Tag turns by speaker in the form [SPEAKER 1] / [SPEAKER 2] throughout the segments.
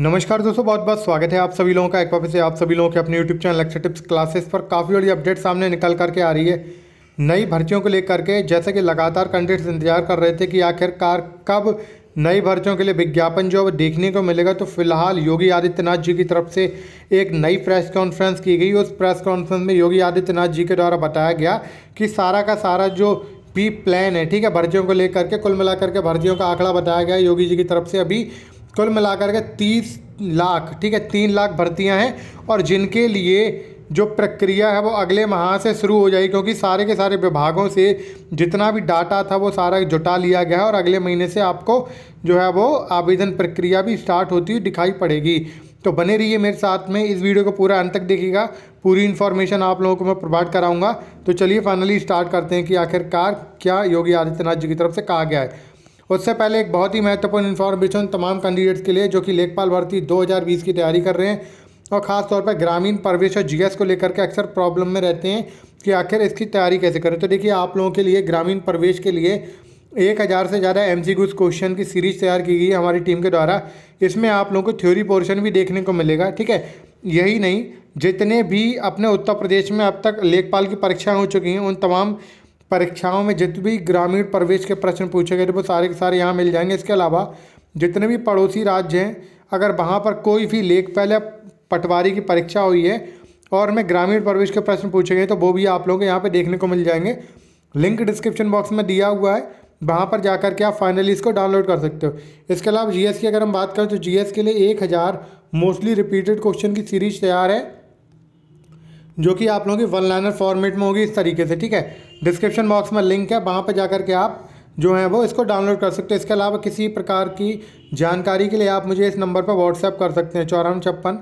[SPEAKER 1] नमस्कार दोस्तों बहुत बहुत स्वागत है आप सभी लोगों का एक बार से आप सभी लोगों के अपने YouTube channel lecture tips classes पर काफ़ी बड़ी अपडेट सामने निकल करके आ रही है नई भर्तियों को लेकर के जैसे कि लगातार कैंडिडेट्स इंतजार कर रहे थे कि आखिरकार कब नई भर्तियों के लिए विज्ञापन जो देखने को मिलेगा तो फिलहाल योगी आदित्यनाथ जी की तरफ से एक नई प्रेस कॉन्फ्रेंस की गई उस प्रेस कॉन्फ्रेंस में योगी आदित्यनाथ जी के द्वारा बताया गया कि सारा का सारा जो पी प्लान है ठीक है भर्तियों को लेकर के कुल मिलाकर के भर्तियों का आंकड़ा बताया गया योगी जी की तरफ से अभी कुल मिलाकर के तीस लाख ठीक है तीन लाख भर्तियां हैं और जिनके लिए जो प्रक्रिया है वो अगले माह से शुरू हो जाएगी क्योंकि सारे के सारे विभागों से जितना भी डाटा था वो सारा जुटा लिया गया है और अगले महीने से आपको जो है वो आवेदन प्रक्रिया भी स्टार्ट होती हुई दिखाई पड़ेगी तो बने रहिए मेरे साथ में इस वीडियो को पूरा अंत तक देखिएगा पूरी इन्फॉर्मेशन आप लोगों को मैं प्रोवाइड कराऊंगा तो चलिए फाइनली स्टार्ट करते हैं कि आखिरकार क्या योगी आदित्यनाथ जी की तरफ से कहा गया है उससे पहले एक बहुत ही महत्वपूर्ण इन्फॉर्मेशन तमाम कैंडिडेट्स के लिए जो कि लेखपाल भर्ती 2020 की तैयारी कर रहे हैं और ख़ास तौर पर ग्रामीण प्रवेश और जीएस को लेकर के अक्सर प्रॉब्लम में रहते हैं कि आखिर इसकी तैयारी कैसे करें तो देखिए आप लोगों के लिए ग्रामीण प्रवेश के लिए एक हज़ार से ज़्यादा एम सी क्वेश्चन की सीरीज तैयार की गई है हमारी टीम के द्वारा इसमें आप लोगों को थ्योरी पोर्शन भी देखने को मिलेगा ठीक है यही नहीं जितने भी अपने उत्तर प्रदेश में अब तक लेखपाल की परीक्षाएँ हो चुकी हैं उन तमाम परीक्षाओं में जितने भी ग्रामीण प्रवेश के प्रश्न पूछे गए थे वो सारे के सारे यहाँ मिल जाएंगे इसके अलावा जितने भी पड़ोसी राज्य हैं अगर वहाँ पर कोई भी लेख पहले पटवारी की परीक्षा हुई है और मैं ग्रामीण प्रवेश के प्रश्न पूछे गए तो वो भी आप लोगों को यहाँ पर देखने को मिल जाएंगे लिंक डिस्क्रिप्शन बॉक्स में दिया हुआ है वहाँ पर जाकर के आप फाइनली इसको डाउनलोड कर सकते हो इसके अलावा जीएस की अगर हम बात करें तो जीएस के लिए एक हज़ार मोस्टली रिपीटेड क्वेश्चन की सीरीज तैयार है जो कि आप लोगों की वन लाइनर फॉर्मेट में होगी इस तरीके से ठीक है डिस्क्रिप्शन बॉक्स में लिंक है वहाँ पर जाकर के आप जो है वो इसको डाउनलोड कर सकते हैं इसके अलावा किसी प्रकार की जानकारी के लिए आप मुझे इस नंबर पर व्हाट्सएप कर सकते हैं चौरानवे छप्पन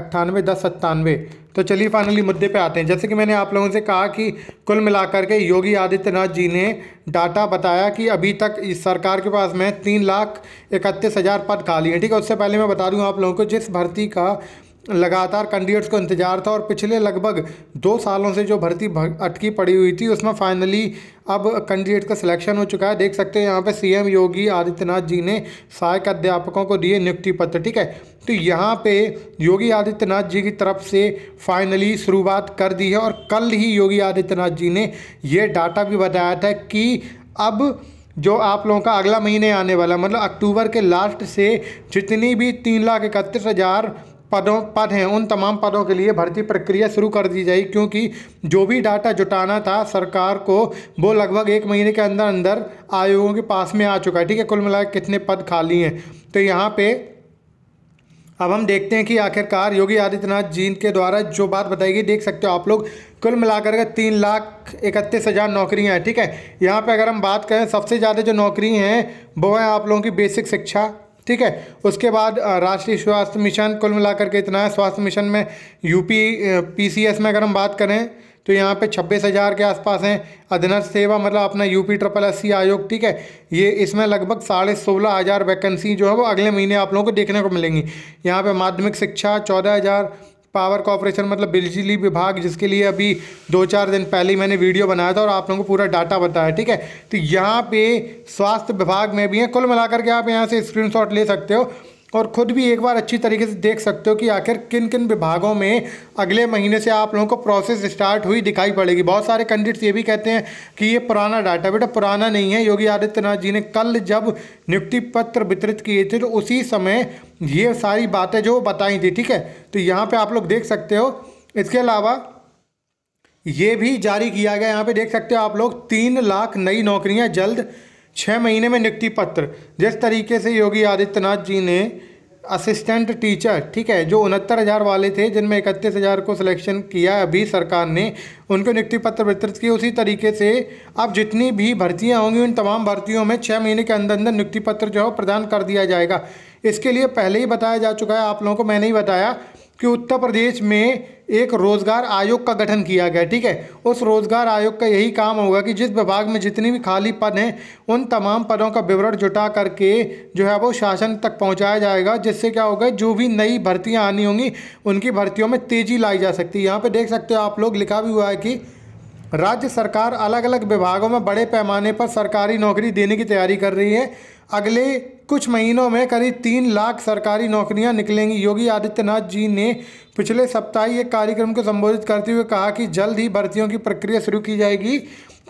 [SPEAKER 1] अट्ठानवे दस सत्तानवे तो चलिए फाइनली मुद्दे पे आते हैं जैसे कि मैंने आप लोगों से कहा कि कुल मिलाकर के योगी आदित्यनाथ जी ने डाटा बताया कि अभी तक इस सरकार के पास में तीन लाख इकतीस हज़ार पद खाली हैं ठीक है उससे पहले मैं बता दूं आप लोगों को जिस भर्ती का लगातार कैंडिडेट्स को इंतजार था और पिछले लगभग दो सालों से जो भर्ती अटकी पड़ी हुई थी उसमें फाइनली अब कैंडिडेट का सिलेक्शन हो चुका है देख सकते हैं यहाँ पे सीएम योगी आदित्यनाथ जी ने सहायक अध्यापकों को दिए नियुक्ति पत्र ठीक है तो यहाँ पे योगी आदित्यनाथ जी की तरफ से फाइनली शुरुआत कर दी है और कल ही योगी आदित्यनाथ जी ने ये डाटा भी बताया था कि अब जो आप लोगों का अगला महीने आने वाला मतलब अक्टूबर के लास्ट से जितनी भी तीन लाख इकतीस हज़ार पदों पद हैं उन तमाम पदों के लिए भर्ती प्रक्रिया शुरू कर दी जाएगी क्योंकि जो भी डाटा जुटाना था सरकार को वो लगभग एक महीने के अंदर अंदर आयोगों के पास में आ चुका है ठीक है कुल मिलाकर कितने पद खाली हैं तो यहाँ पे अब हम देखते हैं कि आखिरकार योगी आदित्यनाथ जी के द्वारा जो बात बताई गई देख सकते हो आप लोग कुल मिलाकर के तीन लाख इकतीस हज़ार नौकरियाँ हैं ठीक है यहाँ पे अगर हम बात करें सबसे ज़्यादा जो नौकरी हैं वो हैं आप लोगों की बेसिक शिक्षा ठीक है उसके बाद राष्ट्रीय स्वास्थ्य मिशन कुल मिलाकर के इतना है स्वास्थ्य मिशन में यूपी पीसीएस में अगर हम बात करें तो यहाँ पे छब्बीस हज़ार के आसपास हैं अधीनस्थ सेवा मतलब अपना यूपी ट्रिपल एस सी आयोग ठीक है ये इसमें लगभग साढ़े सोलह हज़ार वैकेंसी जो है वो अगले महीने आप लोगों को देखने को मिलेंगी यहाँ पे माध्यमिक शिक्षा चौदह हज़ार पावर कॉरपोरेशन मतलब बिजली विभाग जिसके लिए अभी दो चार दिन पहले मैंने वीडियो बनाया था और आप लोगों को पूरा डाटा बताया ठीक है तो यहाँ पे स्वास्थ्य विभाग में भी है कुल मिलाकर के आप यहाँ से स्क्रीनशॉट ले सकते हो और ख़ुद भी एक बार अच्छी तरीके से देख सकते हो कि आखिर किन किन विभागों में अगले महीने से आप लोगों को प्रोसेस स्टार्ट हुई दिखाई पड़ेगी बहुत सारे कैंडिडेट्स ये भी कहते हैं कि ये पुराना डाटा बेटा पुराना नहीं है योगी आदित्यनाथ जी ने कल जब नियुक्ति पत्र वितरित किए थे तो उसी समय ये सारी बातें जो बताई थी ठीक है तो यहाँ पे आप लोग देख सकते हो इसके अलावा ये भी जारी किया गया यहाँ पे देख सकते हो आप लोग तीन लाख नई नौकरियाँ जल्द छः महीने में नियुक्ति पत्र जिस तरीके से योगी आदित्यनाथ जी ने असिस्टेंट टीचर ठीक है जो उनहत्तर हज़ार वाले थे जिनमें इकतीस हज़ार को सिलेक्शन किया अभी सरकार ने उनको नियुक्ति पत्र वितरित किए उसी तरीके से अब जितनी भी भर्तियाँ होंगी उन तमाम भर्तियों में छः महीने के अंदर अंदर नियुक्ति पत्र जो है प्रदान कर दिया जाएगा इसके लिए पहले ही बताया जा चुका है आप लोगों को मैंने ही बताया कि उत्तर प्रदेश में एक रोजगार आयोग का गठन किया गया ठीक है उस रोजगार आयोग का यही काम होगा कि जिस विभाग में जितनी भी खाली पद हैं उन तमाम पदों का विवरण जुटा करके जो है वो शासन तक पहुंचाया जाएगा जिससे क्या होगा जो भी नई भर्तियां आनी होंगी उनकी भर्तियों में तेज़ी लाई जा सकती है यहाँ पर देख सकते हो आप लोग लिखा भी हुआ है कि राज्य सरकार अलग अलग विभागों में बड़े पैमाने पर सरकारी नौकरी देने की तैयारी कर रही है अगले कुछ महीनों में करीब तीन लाख सरकारी नौकरियां निकलेंगी योगी आदित्यनाथ जी ने पिछले सप्ताह एक कार्यक्रम को संबोधित करते हुए कहा कि जल्द ही भर्तियों की प्रक्रिया शुरू की जाएगी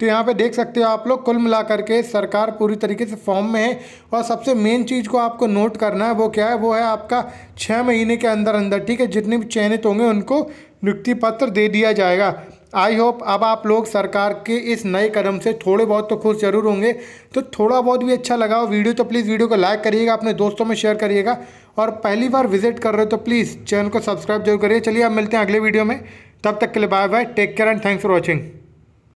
[SPEAKER 1] तो यहाँ पे देख सकते हो आप लोग कुल मिलाकर के सरकार पूरी तरीके से फॉर्म में है और सबसे मेन चीज़ को आपको नोट करना है वो क्या है वो है आपका छः महीने के अंदर अंदर ठीक है जितने भी चयनित होंगे उनको नियुक्ति पत्र दे दिया जाएगा आई होप अब आप लोग सरकार के इस नए कदम से थोड़े बहुत तो खुश जरूर होंगे तो थोड़ा बहुत भी अच्छा लगा हो वीडियो तो प्लीज़ वीडियो को लाइक करिएगा अपने दोस्तों में शेयर करिएगा और पहली बार विजिट कर रहे हो तो प्लीज़ चैनल को सब्सक्राइब जरूर करिए चलिए अब मिलते हैं अगले वीडियो में तब तक के लिए bye bye take care and thanks for watching